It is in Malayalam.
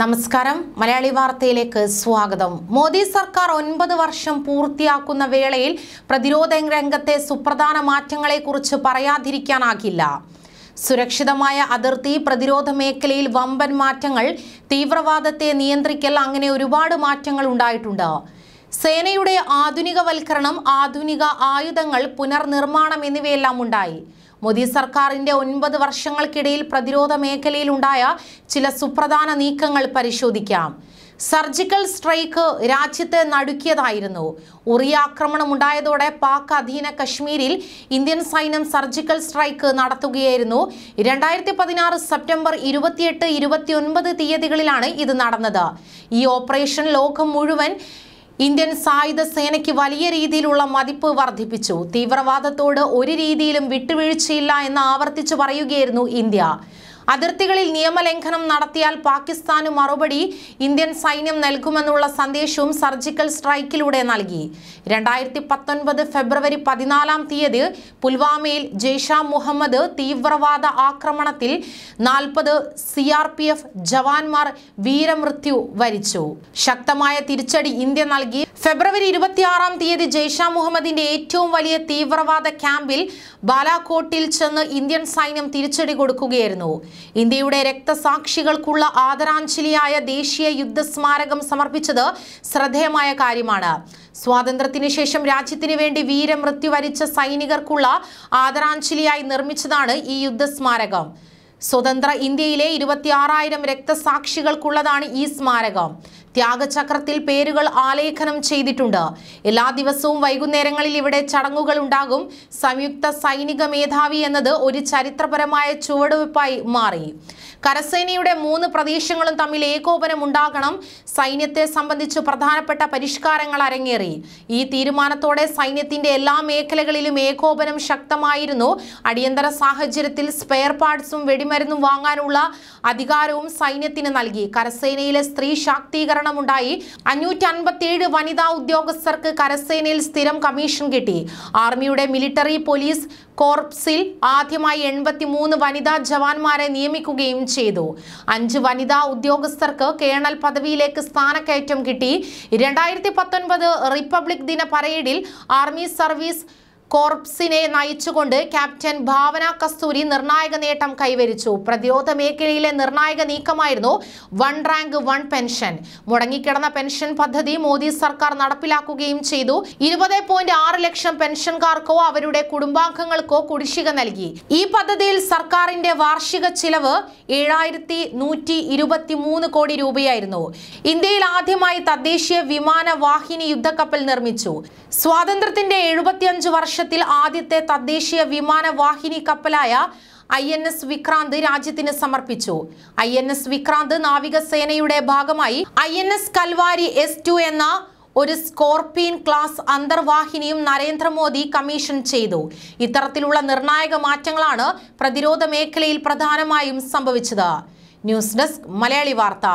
നമസ്കാരം മലയാളി വാർത്തയിലേക്ക് സ്വാഗതം മോദി സർക്കാർ ഒൻപത് വർഷം പൂർത്തിയാക്കുന്ന വേളയിൽ പ്രതിരോധ രംഗത്തെ സുപ്രധാന മാറ്റങ്ങളെക്കുറിച്ച് പറയാതിരിക്കാനാകില്ല സുരക്ഷിതമായ അതിർത്തി പ്രതിരോധ മേഖലയിൽ വമ്പൻ മാറ്റങ്ങൾ തീവ്രവാദത്തെ നിയന്ത്രിക്കൽ അങ്ങനെ ഒരുപാട് മാറ്റങ്ങൾ ഉണ്ടായിട്ടുണ്ട് സേനയുടെ ആധുനികവൽക്കരണം ആധുനിക ആയുധങ്ങൾ പുനർനിർമ്മാണം എന്നിവയെല്ലാം ഉണ്ടായി മോദി സർക്കാരിന്റെ ഒൻപത് വർഷങ്ങൾക്കിടയിൽ പ്രതിരോധ ഉണ്ടായ ചില സുപ്രധാന നീക്കങ്ങൾ പരിശോധിക്കാം സർജിക്കൽ സ്ട്രൈക്ക് രാജ്യത്തെ നടുക്കിയതായിരുന്നു ഉറിയ ആക്രമണം ഉണ്ടായതോടെ പാക് അധീന കശ്മീരിൽ ഇന്ത്യൻ സൈന്യം സർജിക്കൽ സ്ട്രൈക്ക് നടത്തുകയായിരുന്നു രണ്ടായിരത്തി പതിനാറ് സെപ്റ്റംബർ ഇരുപത്തിയെട്ട് ഇരുപത്തിയൊൻപത് തീയതികളിലാണ് ഇത് നടന്നത് ഈ ഓപ്പറേഷൻ ലോകം മുഴുവൻ ഇന്ത്യൻ സായുധ സേനയ്ക്ക് വലിയ രീതിയിലുള്ള മതിപ്പ് വർദ്ധിപ്പിച്ചു തീവ്രവാദത്തോട് ഒരു രീതിയിലും വിട്ടുവീഴ്ചയില്ല എന്ന് ആവർത്തിച്ചു പറയുകയായിരുന്നു ഇന്ത്യ അതിർത്തികളിൽ നിയമലംഘനം നടത്തിയാൽ പാകിസ്ഥാന് മറുപടി ഇന്ത്യൻ സൈന്യം നൽകുമെന്നുള്ള സന്ദേശവും സർജിക്കൽ സ്ട്രൈക്കിലൂടെ നൽകി രണ്ടായിരത്തി പത്തൊൻപത് ഫെബ്രുവരി പതിനാലാം തീയതി പുൽവാമയിൽ ജെയ്ഷ മുഹമ്മദ് തീവ്രവാദ ആക്രമണത്തിൽ നാൽപ്പത് സി ആർ പി എഫ് ജവാന്മാർ വീരമൃത്യു വരിച്ചു ശക്തമായ തിരിച്ചടി ഇന്ത്യ നൽകി ഫെബ്രുവരി ഇരുപത്തിയാറാം തീയതി ജയ്ഷ മുഹമ്മദിന്റെ ഏറ്റവും വലിയ തീവ്രവാദ ക്യാമ്പിൽ ബാലാകോട്ടിൽ ചെന്ന് ഇന്ത്യൻ സൈന്യം തിരിച്ചടി കൊടുക്കുകയായിരുന്നു ഇന്ത്യയുടെ രക്തസാക്ഷികൾക്കുള്ള ആദരാഞ്ജലിയായ ദേശീയ യുദ്ധസ്മാരകം സമർപ്പിച്ചത് ശ്രദ്ധേയമായ കാര്യമാണ് സ്വാതന്ത്ര്യത്തിന് ശേഷം രാജ്യത്തിന് വേണ്ടി വീരമൃത്യു വരിച്ച സൈനികർക്കുള്ള ആദരാഞ്ജലിയായി നിർമ്മിച്ചതാണ് ഈ യുദ്ധസ്മാരകം സ്വതന്ത്ര ഇന്ത്യയിലെ ഇരുപത്തിയാറായിരം രക്തസാക്ഷികൾക്കുള്ളതാണ് ഈ സ്മാരകം ത്യാഗചക്രത്തിൽ പേരുകൾ ആലേഖനം ചെയ്തിട്ടുണ്ട് എല്ലാ ദിവസവും വൈകുന്നേരങ്ങളിൽ ഇവിടെ ചടങ്ങുകൾ ഉണ്ടാകും സംയുക്ത സൈനിക മേധാവി എന്നത് ഒരു ചരിത്രപരമായ ചുവടുവയ്പായി മാറി കരസേനയുടെ മൂന്ന് പ്രദേശങ്ങളും തമ്മിൽ ഏകോപനം ഉണ്ടാകണം സൈന്യത്തെ സംബന്ധിച്ച് പ്രധാനപ്പെട്ട പരിഷ്കാരങ്ങൾ അരങ്ങേറി ഈ തീരുമാനത്തോടെ സൈന്യത്തിന്റെ എല്ലാ മേഖലകളിലും ഏകോപനം ശക്തമായിരുന്നു അടിയന്തര സാഹചര്യത്തിൽ സ്പെയർ പാർട്സും വെടിമരുന്നും വാങ്ങാനുള്ള അധികാരവും സൈന്യത്തിന് നൽകി കരസേനയിലെ സ്ത്രീ ശാക്തീകരണം ആക്രമണമുണ്ടായി അഞ്ഞൂറ്റി അൻപത്തിയേഴ് വനിതാ ഉദ്യോഗസ്ഥർക്ക് കരസേനയിൽ സ്ഥിരം കമ്മീഷൻ കിട്ടി ആർമിയുടെ മിലിറ്ററി പോലീസ് കോർപ്സിൽ ആദ്യമായി എൺപത്തിമൂന്ന് വനിതാ ജവാന്മാരെ നിയമിക്കുകയും ചെയ്തു അഞ്ച് വനിതാ ഉദ്യോഗസ്ഥർക്ക് കേണൽ പദവിയിലേക്ക് സ്ഥാനക്കയറ്റം കിട്ടി രണ്ടായിരത്തി പത്തൊൻപത് റിപ്പബ്ലിക് ദിന പരേഡിൽ ആർമി സർവീസ് കോർപ്സിനെ നയിച്ചുകൊണ്ട് ക്യാപ്റ്റൻ ഭാവന കസ്തൂരി നിർണായക നേട്ടം കൈവരിച്ചു പ്രതിരോധ മേഖലയിലെ നിർണായക നീക്കമായിരുന്നു വൺ റാങ്ക് വൺ പെൻഷൻ മുടങ്ങിക്കിടന്ന പെൻഷൻ പദ്ധതി മോദി സർക്കാർ നടപ്പിലാക്കുകയും ചെയ്തു ഇരുപത് ലക്ഷം പെൻഷൻകാർക്കോ അവരുടെ കുടുംബാംഗങ്ങൾക്കോ കുടിശ്ശിക നൽകി ഈ പദ്ധതിയിൽ സർക്കാരിന്റെ വാർഷിക ചിലവ് ഏഴായിരത്തി കോടി രൂപയായിരുന്നു ഇന്ത്യയിൽ ആദ്യമായി തദ്ദേശീയ വിമാന വാഹിനി യുദ്ധക്കപ്പൽ നിർമ്മിച്ചു സ്വാതന്ത്ര്യത്തിന്റെ എഴുപത്തിയഞ്ച് വർഷം വർഷത്തിൽ ആദ്യത്തെ തദ്ദേശീയ വിമാനവാഹിനി കപ്പലായ ഐ എൻ എസ് വിക്രാന്ത് രാജ്യത്തിന് സമർപ്പിച്ചു ഐ എൻ എസ് വിക്രാന്ത് നാവികസേനയുടെ ഭാഗമായി I N S Kalvari S two എന്ന ഒരു സ്കോർപിയൻ ക്ലാസ് അന്തർവാഹിനിയും നരേന്ദ്രമോദി കമ്മീഷൻ ചെയ്തു ഇത്തരത്തിലുള്ള നിർണായക മാറ്റങ്ങളാണ് പ്രതിരോധ മേഖലയിൽ പ്രധാനമായും സംഭവിച്ചത് ന്യൂസ് ഡെസ്ക് മലയാളി വാർത്ത